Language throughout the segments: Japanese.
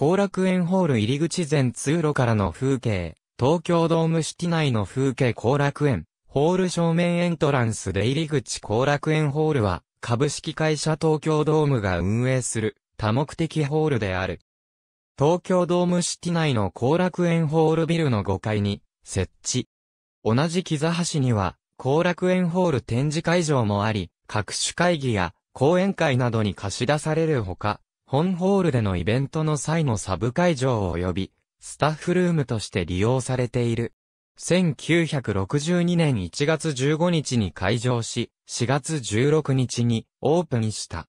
後楽園ホール入り口前通路からの風景、東京ドームシティ内の風景後楽園、ホール正面エントランス出入り口後楽園ホールは、株式会社東京ドームが運営する多目的ホールである。東京ドームシティ内の後楽園ホールビルの5階に設置。同じ木座橋には後楽園ホール展示会場もあり、各種会議や講演会などに貸し出されるほか、本ホールでのイベントの際のサブ会場及び、スタッフルームとして利用されている。1962年1月15日に開場し、4月16日にオープンした。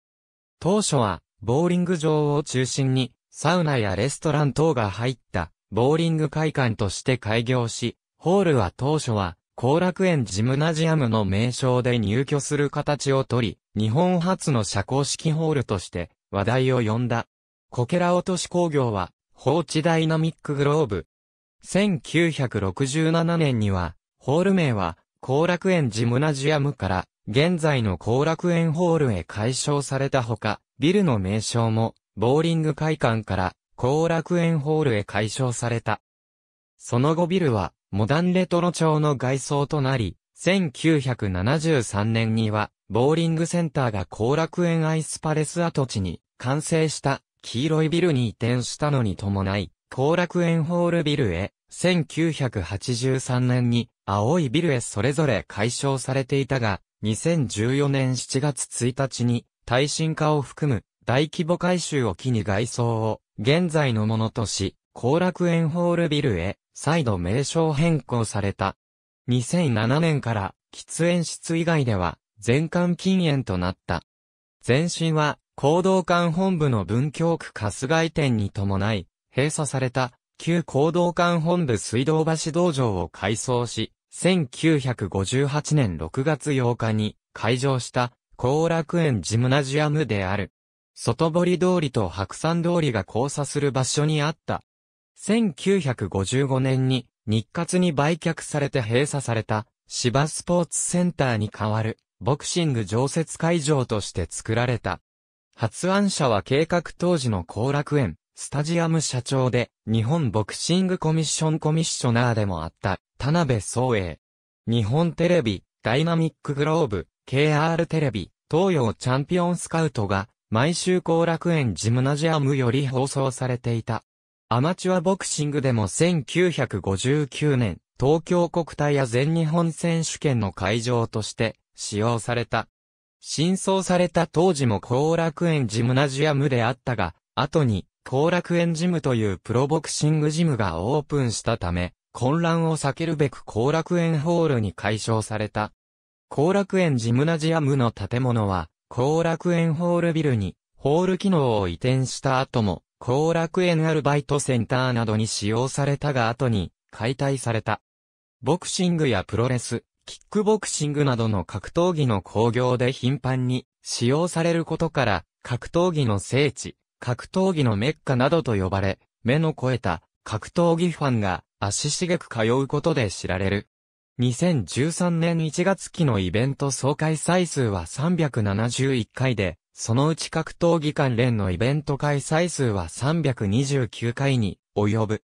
当初は、ボーリング場を中心に、サウナやレストラン等が入った、ボーリング会館として開業し、ホールは当初は、後楽園ジムナジアムの名称で入居する形をとり、日本初の社交式ホールとして話題を呼んだ。こけら落とし工業は、放置ダイナミックグローブ。1967年には、ホール名は、後楽園ジムナジアムから、現在の後楽園ホールへ改称されたほか、ビルの名称も、ボーリング会館から、後楽園ホールへ改称された。その後ビルは、モダンレトロ調の外装となり、1973年には、ボーリングセンターが後楽園アイスパレス跡地に完成した黄色いビルに移転したのに伴い、後楽園ホールビルへ、1983年に青いビルへそれぞれ解消されていたが、2014年7月1日に耐震化を含む大規模改修を機に外装を現在のものとし、後楽園ホールビルへ再度名称変更された。2007年から喫煙室以外では全館禁煙となった。前身は、行動館本部の文京区春日井店に伴い、閉鎖された、旧行動館本部水道橋道場を改装し、1958年6月8日に、開場した、後楽園ジムナジアムである。外堀通りと白山通りが交差する場所にあった。1955年に日活に売却されて閉鎖された芝スポーツセンターに変わる。ボクシング常設会場として作られた。発案者は計画当時の後楽園、スタジアム社長で、日本ボクシングコミッションコミッショナーでもあった、田辺総英。日本テレビ、ダイナミックグローブ、KR テレビ、東洋チャンピオンスカウトが、毎週後楽園ジムナジアムより放送されていた。アマチュアボクシングでも1959年、東京国体や全日本選手権の会場として、使用された。新装された当時も後楽園ジムナジアムであったが、後に後楽園ジムというプロボクシングジムがオープンしたため、混乱を避けるべく後楽園ホールに解消された。後楽園ジムナジアムの建物は、後楽園ホールビルに、ホール機能を移転した後も、後楽園アルバイトセンターなどに使用されたが後に、解体された。ボクシングやプロレス、キックボクシングなどの格闘技の興行で頻繁に使用されることから、格闘技の聖地、格闘技のメッカなどと呼ばれ、目の肥えた格闘技ファンが足しげく通うことで知られる。2013年1月期のイベント総開催数は371回で、そのうち格闘技関連のイベント開催数は329回に及ぶ。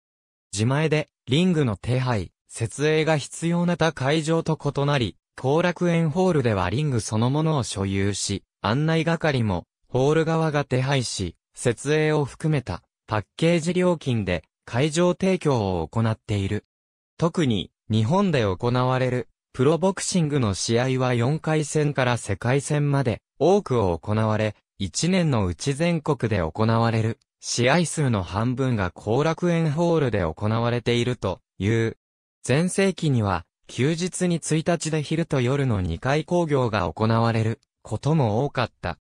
自前でリングの手配、設営が必要なた会場と異なり、後楽園ホールではリングそのものを所有し、案内係も、ホール側が手配し、設営を含めたパッケージ料金で会場提供を行っている。特に日本で行われるプロボクシングの試合は4回戦から世界戦まで多くを行われ、1年のうち全国で行われる試合数の半分が後楽園ホールで行われているという前世紀には、休日に1日で昼と夜の2回工業が行われることも多かった。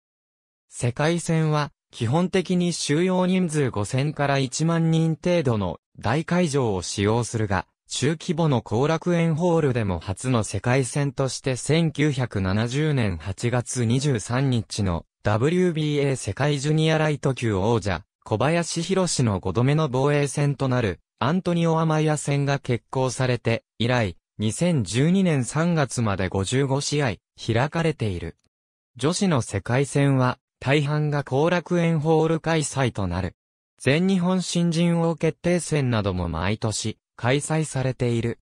世界戦は、基本的に収容人数5000から1万人程度の大会場を使用するが、中規模の後楽園ホールでも初の世界戦として1970年8月23日の WBA 世界ジュニアライト級王者小林博士の5度目の防衛戦となるアントニオ・アマイア戦が決行されて、以来、2012年3月まで55試合、開かれている。女子の世界戦は、大半が後楽園ホール開催となる。全日本新人王決定戦なども毎年、開催されている。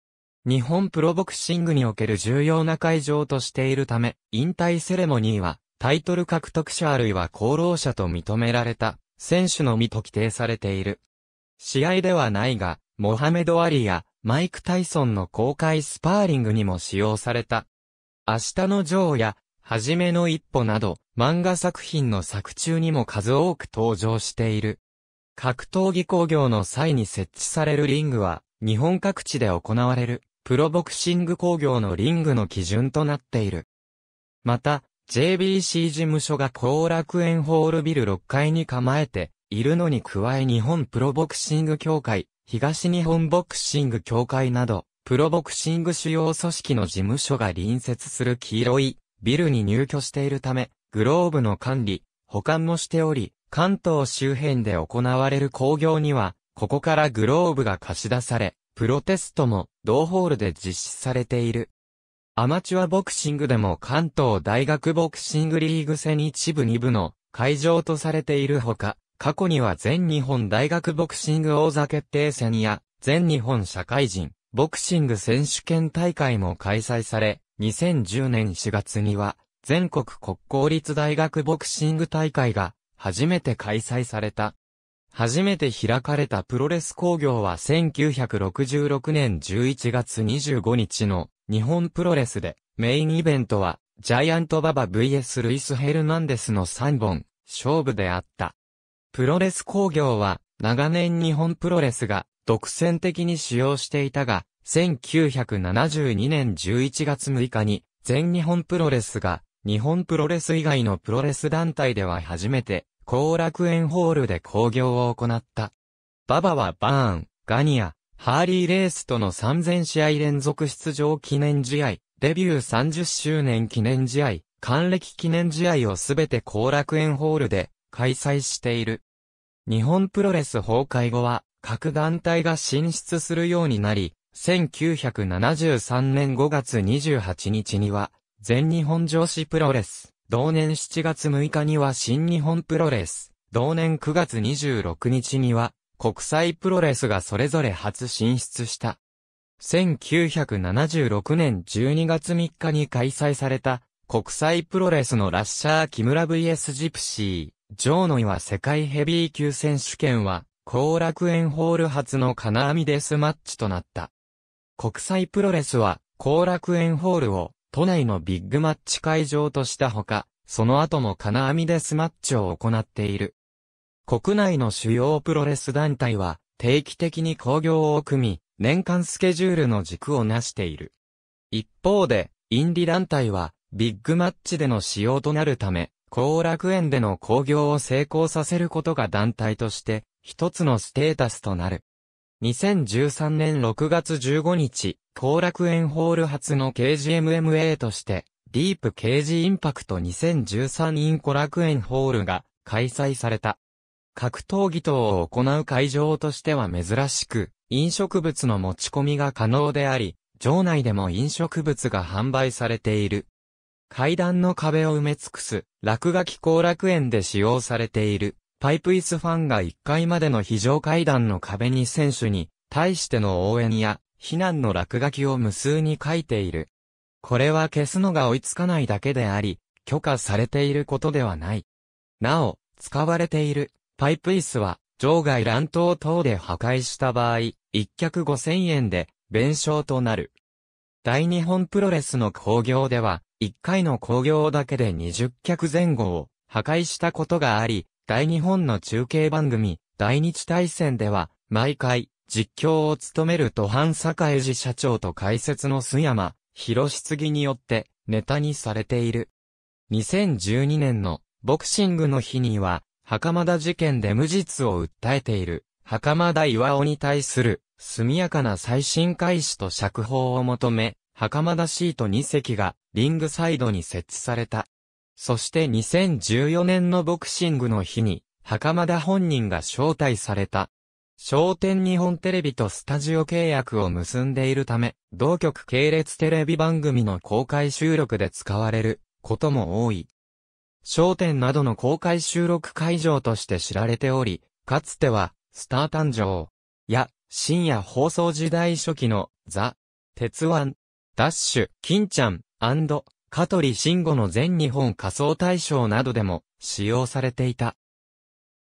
日本プロボクシングにおける重要な会場としているため、引退セレモニーは、タイトル獲得者あるいは功労者と認められた、選手のみと規定されている。試合ではないが、モハメド・アリやマイク・タイソンの公開スパーリングにも使用された。明日のジョーや、はじめの一歩など、漫画作品の作中にも数多く登場している。格闘技工業の際に設置されるリングは、日本各地で行われる、プロボクシング工業のリングの基準となっている。また、JBC 事務所が後楽園ホールビル6階に構えて、いるのに加え日本プロボクシング協会、東日本ボクシング協会など、プロボクシング主要組織の事務所が隣接する黄色いビルに入居しているため、グローブの管理、保管もしており、関東周辺で行われる工業には、ここからグローブが貸し出され、プロテストも同ホールで実施されている。アマチュアボクシングでも関東大学ボクシングリーグ戦一部二部の会場とされているほか、過去には全日本大学ボクシング王座決定戦や、全日本社会人、ボクシング選手権大会も開催され、2010年4月には、全国国公立大学ボクシング大会が、初めて開催された。初めて開かれたプロレス工業は1966年11月25日の日本プロレスで、メインイベントは、ジャイアントババ VS ルイス・ヘルナンデスの3本、勝負であった。プロレス工業は、長年日本プロレスが独占的に使用していたが、1972年11月6日に、全日本プロレスが、日本プロレス以外のプロレス団体では初めて、後楽園ホールで工業を行った。ババはバーン、ガニア、ハーリーレースとの3000試合連続出場記念試合、デビュー30周年記念試合、還暦記念試合をすべて後楽園ホールで開催している。日本プロレス崩壊後は、各団体が進出するようになり、1973年5月28日には、全日本女子プロレス、同年7月6日には新日本プロレス、同年9月26日には、国際プロレスがそれぞれ初進出した。1976年12月3日に開催された、国際プロレスのラッシャー木村 VS ジプシー。城野は世界ヘビー級選手権は、後楽園ホール初の金網デスマッチとなった。国際プロレスは、後楽園ホールを、都内のビッグマッチ会場としたほか、その後も金網デスマッチを行っている。国内の主要プロレス団体は、定期的に興行を組み、年間スケジュールの軸をなしている。一方で、インディ団体は、ビッグマッチでの使用となるため、後楽園での興行を成功させることが団体として、一つのステータスとなる。2013年6月15日、後楽園ホール初の KGMMA として、ディープ KG インパクト2013 in 後楽園ホールが開催された。格闘技等を行う会場としては珍しく、飲食物の持ち込みが可能であり、場内でも飲食物が販売されている。階段の壁を埋め尽くす、落書き後楽園で使用されている、パイプ椅子ファンが1階までの非常階段の壁に選手に、対しての応援や、避難の落書きを無数に書いている。これは消すのが追いつかないだけであり、許可されていることではない。なお、使われている、パイプ椅子は、場外乱闘等で破壊した場合、一脚5000円で、弁償となる。大日本プロレスの興行では、1回の工業だけで20脚前後を破壊したことがあり、大日本の中継番組、大日大戦では、毎回、実況を務める途坂江寺社長と解説の須山、広しぎによって、ネタにされている。2012年の、ボクシングの日には、袴田事件で無実を訴えている、袴田岩尾に対する、速やかな再審開始と釈放を求め、袴田シート2席がリングサイドに設置された。そして2014年のボクシングの日に、袴田本人が招待された。商店日本テレビとスタジオ契約を結んでいるため、同局系列テレビ番組の公開収録で使われることも多い。商店などの公開収録会場として知られており、かつては、スター誕生や深夜放送時代初期のザ・鉄腕ダッシュ、金ちゃん、香取慎吾の全日本仮想大賞などでも使用されていた。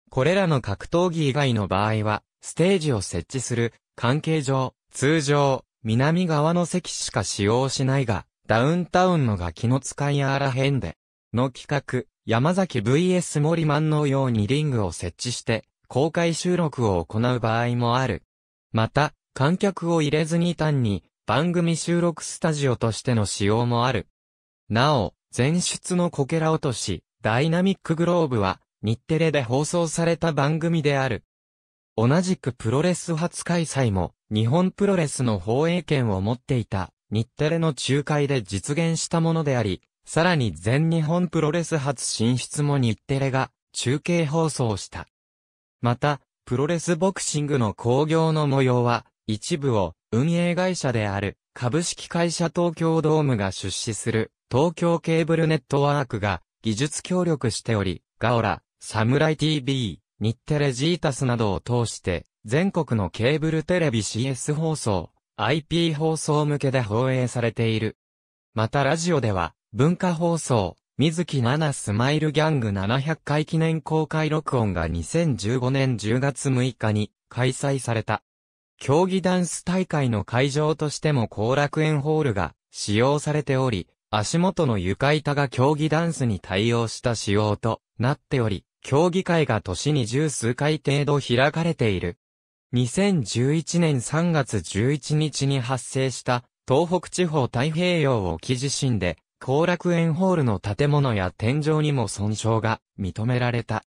これらの格闘技以外の場合は、ステージを設置する、関係上、通常、南側の席しか使用しないが、ダウンタウンのガキの使いあらへんで、の企画、山崎 VS 森マンのようにリングを設置して、公開収録を行う場合もある。また、観客を入れずに単に、番組収録スタジオとしての使用もある。なお、前出のこけら落とし、ダイナミックグローブは、日テレで放送された番組である。同じくプロレス初開催も、日本プロレスの放映権を持っていた、日テレの仲介で実現したものであり、さらに全日本プロレス初進出も日テレが、中継放送した。また、プロレスボクシングの興行の模様は、一部を、運営会社である株式会社東京ドームが出資する東京ケーブルネットワークが技術協力しており、ガオラ、サムライ TV、日テレジータスなどを通して全国のケーブルテレビ CS 放送、IP 放送向けで放映されている。またラジオでは文化放送、水木奈々スマイルギャング700回記念公開録音が2015年10月6日に開催された。競技ダンス大会の会場としても後楽園ホールが使用されており、足元の床板が競技ダンスに対応した仕様となっており、競技会が年に十数回程度開かれている。2011年3月11日に発生した東北地方太平洋沖地震で、後楽園ホールの建物や天井にも損傷が認められた。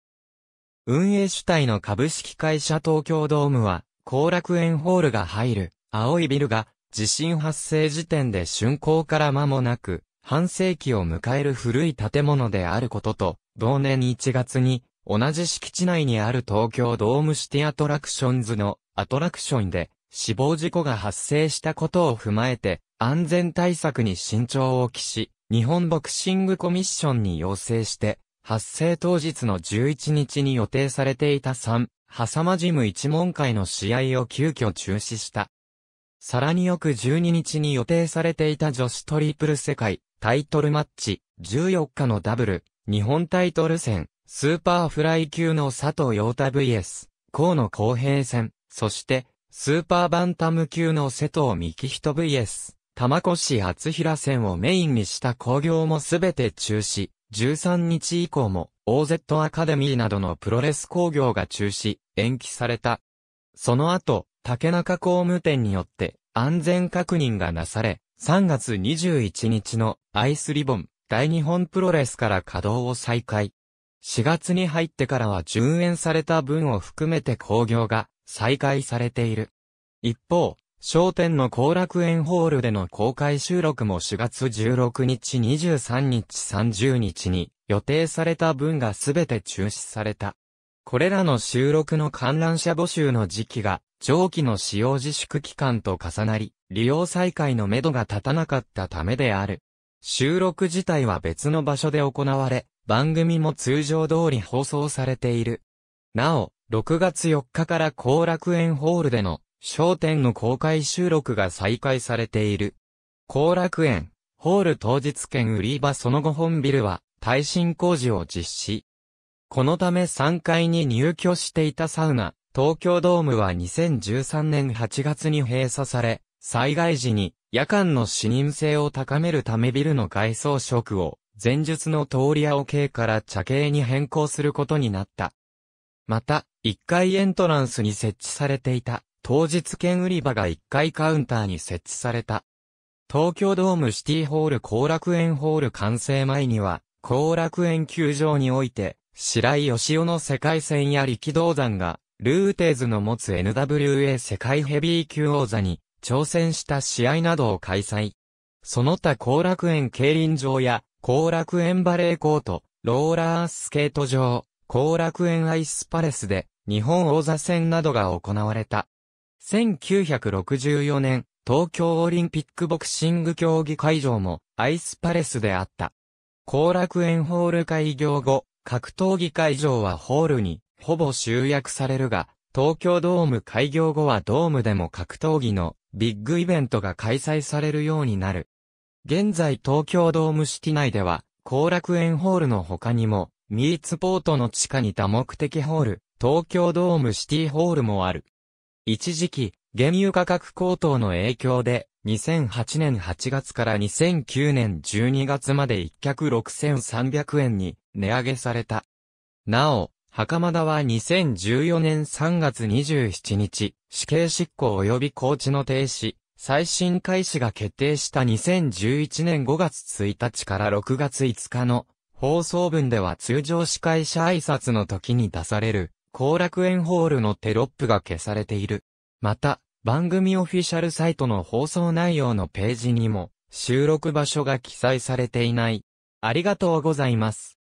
運営主体の株式会社東京ドームは、後楽園ホールが入る、青いビルが、地震発生時点で竣工から間もなく、半世紀を迎える古い建物であることと、同年1月に、同じ敷地内にある東京ドームシティアトラクションズのアトラクションで死亡事故が発生したことを踏まえて安全対策に慎重を期し、日本ボクシングコミッションに要請して、発生当日の11日に予定されていた3狭まジム一門会の試合を急遽中止した。さらに翌12日に予定されていた女子トリプル世界タイトルマッチ14日のダブル日本タイトル戦スーパーフライ級の佐藤陽太 VS 河野公平戦そしてスーパーバンタム級の瀬戸幹人 VS 玉越市厚平線をメインにした工業もすべて中止、13日以降も OZ アカデミーなどのプロレス工業が中止、延期された。その後、竹中工務店によって安全確認がなされ、3月21日のアイスリボン、大日本プロレスから稼働を再開。4月に入ってからは順延された分を含めて工業が再開されている。一方、商店の後楽園ホールでの公開収録も4月16日23日30日に予定された分がすべて中止された。これらの収録の観覧者募集の時期が上記の使用自粛期間と重なり、利用再開のめどが立たなかったためである。収録自体は別の場所で行われ、番組も通常通り放送されている。なお、6月4日から後楽園ホールでの商店の公開収録が再開されている。後楽園、ホール当日券売り場その後本ビルは、耐震工事を実施。このため3階に入居していたサウナ、東京ドームは2013年8月に閉鎖され、災害時に夜間の視認性を高めるためビルの外装色を前述の通り青系から茶系に変更することになった。また、1階エントランスに設置されていた当日券売り場が1階カウンターに設置された。東京ドームシティホール後楽園ホール完成前には、後楽園球場において、白井義雄の世界戦や力道山が、ルーテーズの持つ NWA 世界ヘビー級王座に挑戦した試合などを開催。その他後楽園競輪場や後楽園バレーコート、ローラースケート場、後楽園アイスパレスで日本王座戦などが行われた。1964年、東京オリンピックボクシング競技会場もアイスパレスであった。後楽園ホール開業後、格闘技会場はホールにほぼ集約されるが、東京ドーム開業後はドームでも格闘技のビッグイベントが開催されるようになる。現在東京ドームシティ内では、後楽園ホールの他にも、ミーツポートの地下に多目的ホール、東京ドームシティホールもある。一時期、原油価格高騰の影響で、2008年8月から2009年12月まで1脚6300円に値上げされた。なお、袴田は2014年3月27日、死刑執行及び高知の停止、再審開始が決定した2011年5月1日から6月5日の放送分では通常司会者挨拶の時に出される後楽園ホールのテロップが消されている。また、番組オフィシャルサイトの放送内容のページにも、収録場所が記載されていない。ありがとうございます。